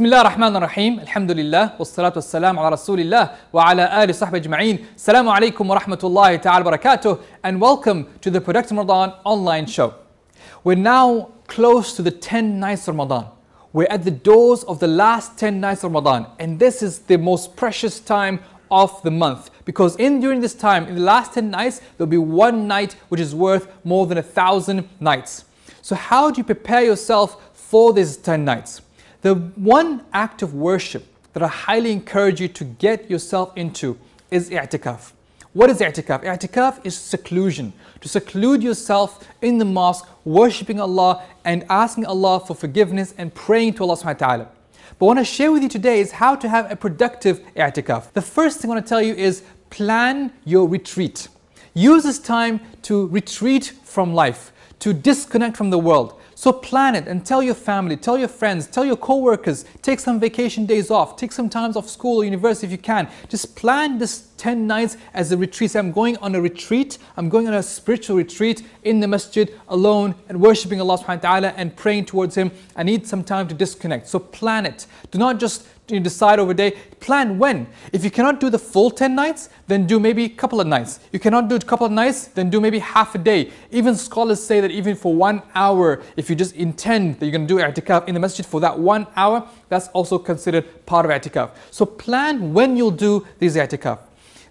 بسم الله الرحمن الرحيم الحمد لله والصلاة والسلام على رسول الله وعلى آل صحبه أجمعين السلام عليكم ورحمة الله تعالى وبركاته and welcome to the Product Ramadan online show. We're now close to the 10 nights of Ramadan. We're at the doors of the last 10 nights of Ramadan and this is the most precious time of the month because in during this time in the last 10 nights there'll be one night which is worth more than a thousand nights. So how do you prepare yourself for these 10 nights? The one act of worship that I highly encourage you to get yourself into is i'tikaf. What is i'tikaf? I'tikaf is seclusion, to seclude yourself in the mosque, worshipping Allah and asking Allah for forgiveness and praying to Allah subhanahu wa ta'ala. But what I share with you today is how to have a productive i'tikaf. The first thing I want to tell you is plan your retreat. Use this time to retreat from life, to disconnect from the world, so plan it and tell your family, tell your friends, tell your co-workers, take some vacation days off, take some times off school or university if you can. Just plan this 10 nights as a retreat. I'm going on a retreat, I'm going on a spiritual retreat in the masjid alone and worshipping Allah subhanahu wa ta'ala and praying towards Him. I need some time to disconnect. So plan it. Do not just you decide over day. Plan when. If you cannot do the full 10 nights, then do maybe a couple of nights. You cannot do a couple of nights, then do maybe half a day. Even scholars say that even for one hour, if you just intend that you're going to do i'tikaf in the masjid for that one hour, that's also considered part of i'tikaf. So plan when you'll do these i'tikaf.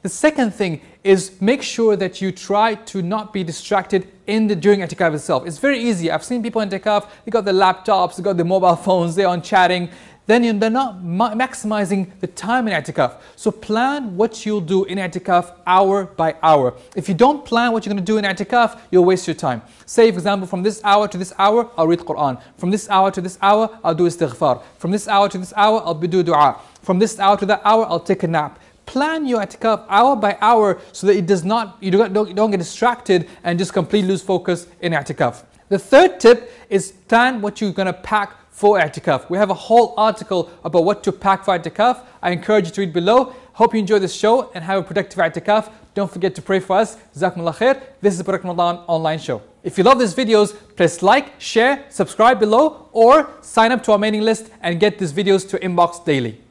The second thing is make sure that you try to not be distracted in the during i'tikaf itself. It's very easy. I've seen people in i'tikaf, they got their laptops, they got their mobile phones, they're on chatting, then they're not maximizing the time in i'tikaf. So plan what you'll do in i'tikaf hour by hour. If you don't plan what you're going to do in i'tikaf, you'll waste your time. Say, for example, from this hour to this hour, I'll read Quran. From this hour to this hour, I'll do istighfar. From this hour to this hour, I'll do dua. From this hour to that hour, I'll take a nap plan your i'tikaf hour by hour so that it does not you don't, don't, don't get distracted and just completely lose focus in i'tikaf. The third tip is plan what you're going to pack for i'tikaf. We have a whole article about what to pack for i'tikaf. I encourage you to read below. Hope you enjoy this show and have a productive i'tikaf. Don't forget to pray for us. Jazakumullah khair. This is the Barak Ramadan online show. If you love these videos, press like, share, subscribe below or sign up to our mailing list and get these videos to inbox daily.